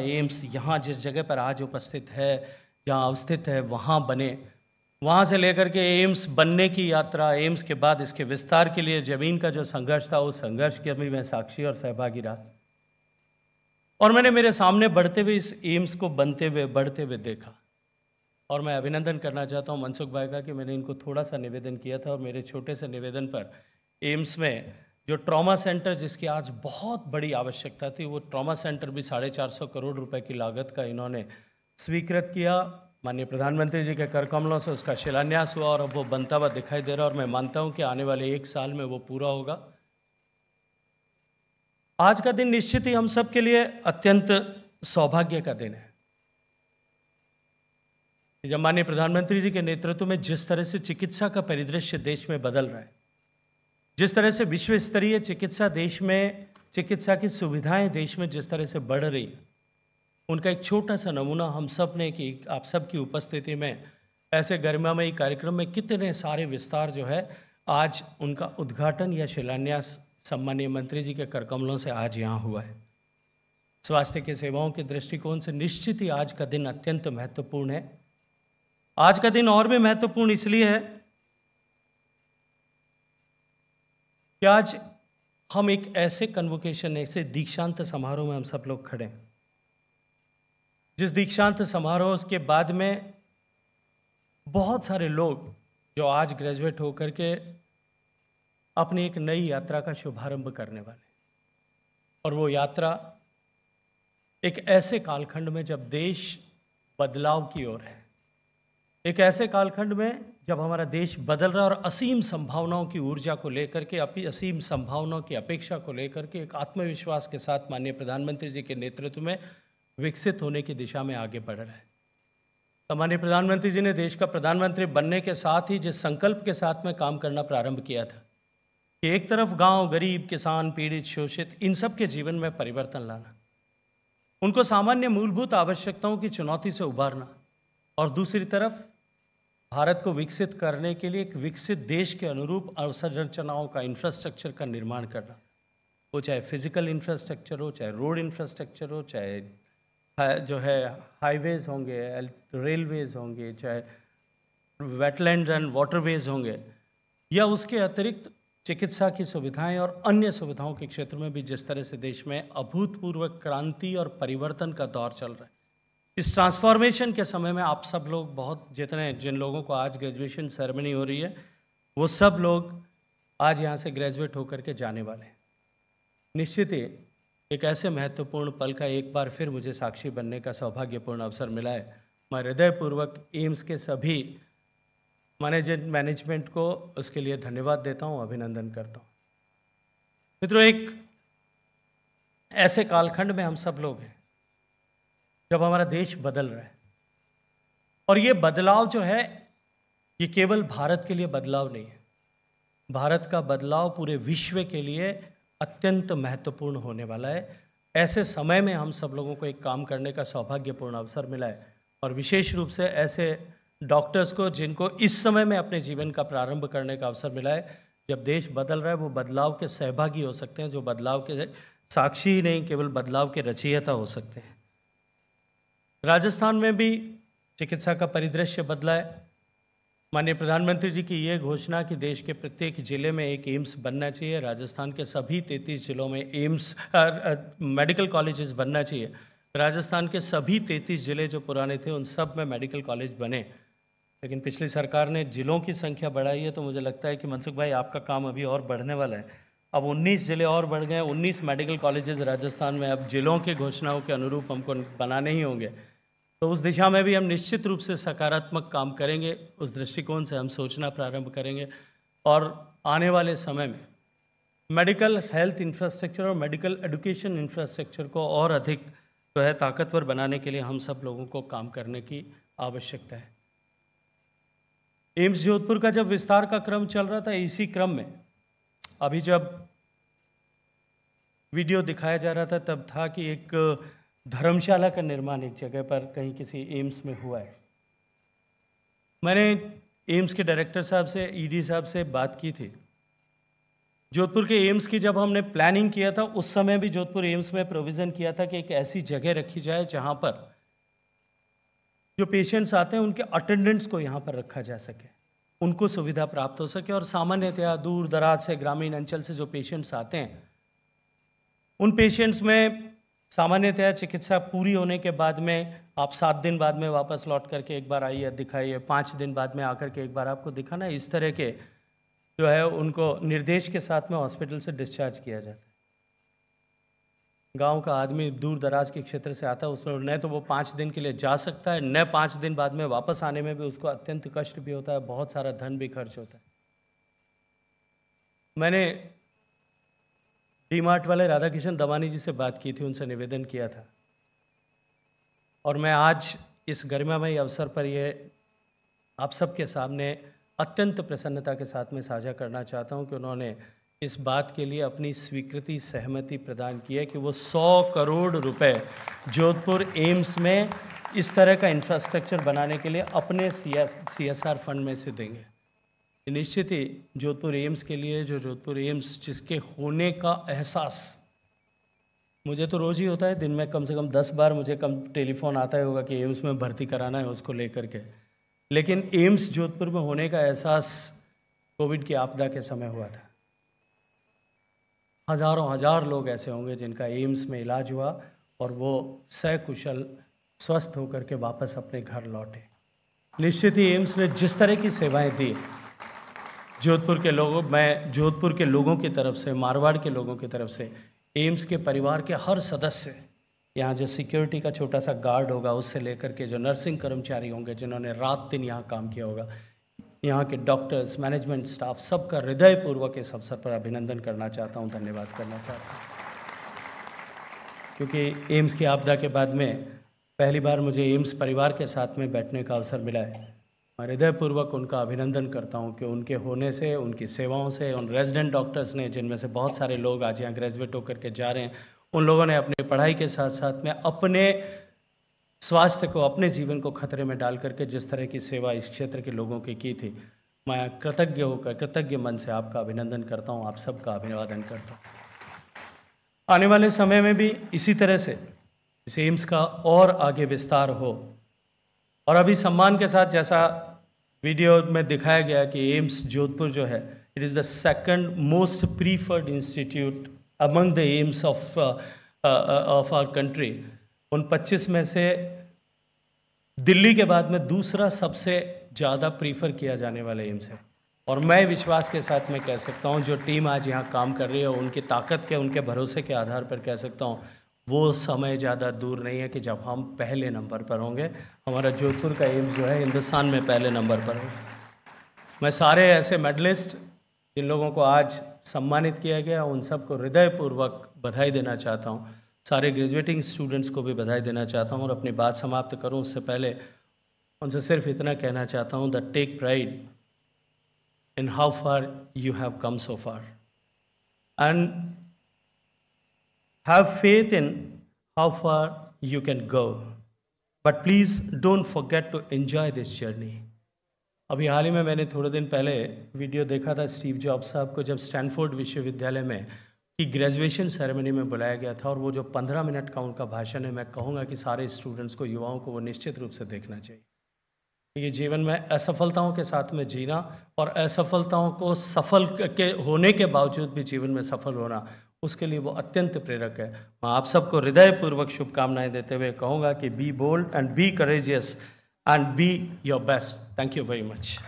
AIIMS यहाँ जिस जगह पर आज उपस्थित है जहाँ अवस्थित है वहाँ बने वहाँ से लेकर के एम्स बनने की यात्रा एम्स के बाद इसके विस्तार के लिए ज़मीन का जो संघर्ष था उस संघर्ष के भी मैं साक्षी और सहभागी रहा और मैंने मेरे सामने बढ़ते हुए इस एम्स को बनते हुए बढ़ते हुए देखा और मैं अभिनंदन करना चाहता हूँ मनसुख भाई का कि मैंने इनको थोड़ा सा निवेदन किया था और मेरे छोटे से निवेदन पर एम्स में जो ट्रॉमा सेंटर जिसकी आज बहुत बड़ी आवश्यकता थी वो ट्रॉमा सेंटर भी साढ़े चार सौ करोड़ रुपए की लागत का इन्होंने स्वीकृत किया माननीय प्रधानमंत्री जी के कर कमलों से उसका शिलान्यास हुआ और अब वो बनता हुआ दिखाई दे रहा है और मैं मानता हूँ कि आने वाले एक साल में वो पूरा होगा आज का दिन निश्चित ही हम सब के लिए अत्यंत सौभाग्य का दिन है जब माननीय प्रधानमंत्री जी के नेतृत्व में जिस तरह से चिकित्सा का परिदृश्य देश में बदल रहा है जिस तरह से विश्व स्तरीय चिकित्सा देश में चिकित्सा की सुविधाएं देश में जिस तरह से बढ़ रही हैं उनका एक छोटा सा नमूना हम सब ने कि आप सब की उपस्थिति में ऐसे गरिमामयी कार्यक्रम में कितने सारे विस्तार जो है आज उनका उद्घाटन या शिलान्यास सम्मानीय मंत्री जी के करकमलों से आज यहाँ हुआ है स्वास्थ्य की सेवाओं के दृष्टिकोण से निश्चित ही आज का दिन अत्यंत महत्वपूर्ण है आज का दिन और भी महत्वपूर्ण इसलिए है कि आज हम एक ऐसे कन्वोकेशन ऐसे दीक्षांत समारोह में हम सब लोग खड़े हैं जिस दीक्षांत समारोह के बाद में बहुत सारे लोग जो आज ग्रेजुएट होकर के अपनी एक नई यात्रा का शुभारंभ करने वाले और वो यात्रा एक ऐसे कालखंड में जब देश बदलाव की ओर है एक ऐसे कालखंड में जब हमारा देश बदल रहा है और असीम संभावनाओं की ऊर्जा को लेकर के असीम संभावनाओं की अपेक्षा को लेकर के एक आत्मविश्वास के साथ माननीय प्रधानमंत्री जी के नेतृत्व में विकसित होने की दिशा में आगे बढ़ रहे हैं तो माननीय प्रधानमंत्री जी ने देश का प्रधानमंत्री बनने के साथ ही जिस संकल्प के साथ में काम करना प्रारंभ किया था कि एक तरफ गांव गरीब किसान पीड़ित शोषित इन सब के जीवन में परिवर्तन लाना उनको सामान्य मूलभूत आवश्यकताओं की चुनौती से उभारना और दूसरी तरफ भारत को विकसित करने के लिए एक विकसित देश के अनुरूप अवसंरचनाओं का इंफ्रास्ट्रक्चर का निर्माण करना वो चाहे फिजिकल इंफ्रास्ट्रक्चर हो चाहे रोड इंफ्रास्ट्रक्चर हो चाहे हाँ, जो है हाईवेज होंगे रेलवेज होंगे चाहे वेटलैंड एंड वाटरवेज होंगे या उसके अतिरिक्त चिकित्सा की सुविधाएं और अन्य सुविधाओं के क्षेत्र में भी जिस तरह से देश में अभूतपूर्व क्रांति और परिवर्तन का दौर चल रहा है इस ट्रांसफॉर्मेशन के समय में आप सब लोग बहुत जितने जिन लोगों को आज ग्रेजुएशन सेरेमनी हो रही है वो सब लोग आज यहाँ से ग्रेजुएट होकर के जाने वाले हैं निश्चित ही एक ऐसे महत्वपूर्ण पल का एक बार फिर मुझे साक्षी बनने का सौभाग्यपूर्ण अवसर मिला है मैं हृदयपूर्वक एम्स के सभी मैनेजमेंट मैनेजमेंट को उसके लिए धन्यवाद देता हूँ अभिनंदन करता हूँ मित्रों एक ऐसे कालखंड में हम सब लोग हैं जब हमारा देश बदल रहा है और ये बदलाव जो है ये केवल भारत के लिए बदलाव नहीं है भारत का बदलाव पूरे विश्व के लिए अत्यंत महत्वपूर्ण होने वाला है ऐसे समय में हम सब लोगों को एक काम करने का सौभाग्यपूर्ण अवसर मिला है और विशेष रूप से ऐसे डॉक्टर्स को जिनको इस समय में अपने जीवन का प्रारंभ करने का अवसर मिला है जब देश बदल रहा है वो बदलाव के सहभागी हो सकते हैं जो बदलाव के साक्षी ही नहीं केवल बदलाव के रचयिता हो सकते हैं राजस्थान में भी चिकित्सा का परिदृश्य बदला है माननीय प्रधानमंत्री जी की ये घोषणा कि देश के प्रत्येक जिले में एक एम्स बनना चाहिए राजस्थान के सभी तैतीस जिलों में एम्स मेडिकल कॉलेजेस बनना चाहिए राजस्थान के सभी तैतीस जिले जो पुराने थे उन सब में मेडिकल कॉलेज बने लेकिन पिछली सरकार ने जिलों की संख्या बढ़ाई है तो मुझे लगता है कि मनसुख भाई आपका काम अभी और बढ़ने वाला है अब 19 जिले और बढ़ गए 19 मेडिकल कॉलेजेस राजस्थान में अब जिलों के घोषणाओं के अनुरूप हमको बनाने ही होंगे तो उस दिशा में भी हम निश्चित रूप से सकारात्मक काम करेंगे उस दृष्टिकोण से हम सोचना प्रारंभ करेंगे और आने वाले समय में मेडिकल हेल्थ इंफ्रास्ट्रक्चर और मेडिकल एडुकेशन इंफ्रास्ट्रक्चर को और अधिक जो है ताकतवर बनाने के लिए हम सब लोगों को काम करने की आवश्यकता है एम्स जोधपुर का जब विस्तार का क्रम चल रहा था इसी क्रम में अभी जब वीडियो दिखाया जा रहा था तब था कि एक धर्मशाला का निर्माण एक जगह पर कहीं किसी एम्स में हुआ है मैंने एम्स के डायरेक्टर साहब से ईडी e साहब से बात की थी जोधपुर के एम्स की जब हमने प्लानिंग किया था उस समय भी जोधपुर एम्स में प्रोविज़न किया था कि एक ऐसी जगह रखी जाए जहां पर जो पेशेंट्स आते हैं उनके अटेंडेंट्स को यहाँ पर रखा जा सके उनको सुविधा प्राप्त हो सके और सामान्यतया दूर दराज से ग्रामीण अंचल से जो पेशेंट्स आते हैं उन पेशेंट्स में सामान्यतः चिकित्सा पूरी होने के बाद में आप सात दिन बाद में वापस लौट करके एक बार आइए दिखाइए पाँच दिन बाद में आकर के एक बार आपको दिखाना इस तरह के जो है उनको निर्देश के साथ में हॉस्पिटल से डिस्चार्ज किया जाता है गांव का आदमी दूर दराज के क्षेत्र से आता है उसमें न तो वो पाँच दिन के लिए जा सकता है न पाँच दिन बाद में वापस आने में भी उसको अत्यंत कष्ट भी होता है बहुत सारा धन भी खर्च होता है मैंने डी मार्ट वाले राधा किशन दवानी जी से बात की थी उनसे निवेदन किया था और मैं आज इस गर्मामयी अवसर पर यह आप सबके सामने अत्यंत प्रसन्नता के साथ में साझा करना चाहता हूं कि उन्होंने इस बात के लिए अपनी स्वीकृति सहमति प्रदान की है कि वो 100 करोड़ रुपए जोधपुर एम्स में इस तरह का इंफ्रास्ट्रक्चर बनाने के लिए अपने सी एस फंड में से देंगे निश्चित ही जोधपुर एम्स के लिए जो जोधपुर एम्स जिसके होने का एहसास मुझे तो रोज़ ही होता है दिन में कम से कम दस बार मुझे कम टेलीफोन आता ही होगा कि एम्स में भर्ती कराना है उसको लेकर के लेकिन एम्स जोधपुर में होने का एहसास कोविड की आपदा के समय हुआ था हजारों हजार लोग ऐसे होंगे जिनका एम्स में इलाज हुआ और वो सकुशल स्वस्थ होकर के वापस अपने घर लौटे निश्चित ही एम्स ने जिस तरह की सेवाएं दी जोधपुर के लोगों मैं जोधपुर के लोगों की तरफ से मारवाड़ के लोगों की तरफ से एम्स के परिवार के हर सदस्य यहाँ जो सिक्योरिटी का छोटा सा गार्ड होगा उससे लेकर के जो नर्सिंग कर्मचारी होंगे जिन्होंने रात दिन यहाँ काम किया होगा यहाँ के डॉक्टर्स मैनेजमेंट स्टाफ सबका हृदयपूर्वक इस अवसर पर अभिनंदन करना चाहता हूँ धन्यवाद करना चाहता हूँ क्योंकि एम्स की आपदा के बाद में पहली बार मुझे एम्स परिवार के साथ में बैठने का अवसर मिला है मैं हृदयपूर्वक उनका अभिनंदन करता हूँ कि उनके होने से उनकी सेवाओं से उन रेजिडेंट डॉक्टर्स ने जिनमें से बहुत सारे लोग आज यहाँ ग्रेजुएट होकर के जा रहे हैं उन लोगों ने अपनी पढ़ाई के साथ साथ में अपने स्वास्थ्य को अपने जीवन को खतरे में डाल करके जिस तरह की सेवा इस क्षेत्र के लोगों की की थी मैं कृतज्ञ होकर कृतज्ञ मन से आपका अभिनंदन करता हूँ आप सबका अभिवादन करता हूँ आने वाले समय में भी इसी तरह से इस एम्स का और आगे विस्तार हो और अभी सम्मान के साथ जैसा वीडियो में दिखाया गया कि एम्स जोधपुर जो है it is the second most preferred institute among the AIIMS of of our country उन 25 में से दिल्ली के बाद में दूसरा सबसे ज़्यादा प्रीफर किया जाने वाला एम्स है और मैं विश्वास के साथ मैं कह सकता हूँ जो टीम आज यहाँ काम कर रही है उनकी ताकत के उनके भरोसे के आधार पर कह सकता हूँ वो समय ज़्यादा दूर नहीं है कि जब हम पहले नंबर पर होंगे हमारा जोधपुर का एम्स जो है हिंदुस्तान में पहले नंबर पर हो मैं सारे ऐसे मेडलिस्ट जिन लोगों को आज सम्मानित किया गया उन सबको हृदयपूर्वक बधाई देना चाहता हूँ सारे ग्रेजुएटिंग स्टूडेंट्स को भी बधाई देना चाहता हूँ और अपनी बात समाप्त करूँ उससे पहले उनसे सिर्फ इतना कहना चाहता हूँ the take pride in how far you have come so far and Have faith in how far you can go. But please don't forget to enjoy this journey. अभी हाल ही में मैंने थोड़े दिन पहले वीडियो देखा था स्टीव जॉब साहब को जब स्टैनफोर्ड विश्वविद्यालय में की ग्रेजुएशन सेरेमनी में बुलाया गया था और वो जो पंद्रह मिनट का उनका भाषण है मैं कहूँगा कि सारे स्टूडेंट्स को युवाओं को वो निश्चित रूप से देखना चाहिए ये जीवन में असफलताओं के साथ में जीना और असफलताओं को सफल के होने के बावजूद भी जीवन में सफल होना उसके लिए वो अत्यंत प्रेरक है मैं आप सबको हृदयपूर्वक शुभकामनाएं देते हुए कहूँगा कि be bold and be courageous and be your best thank you very much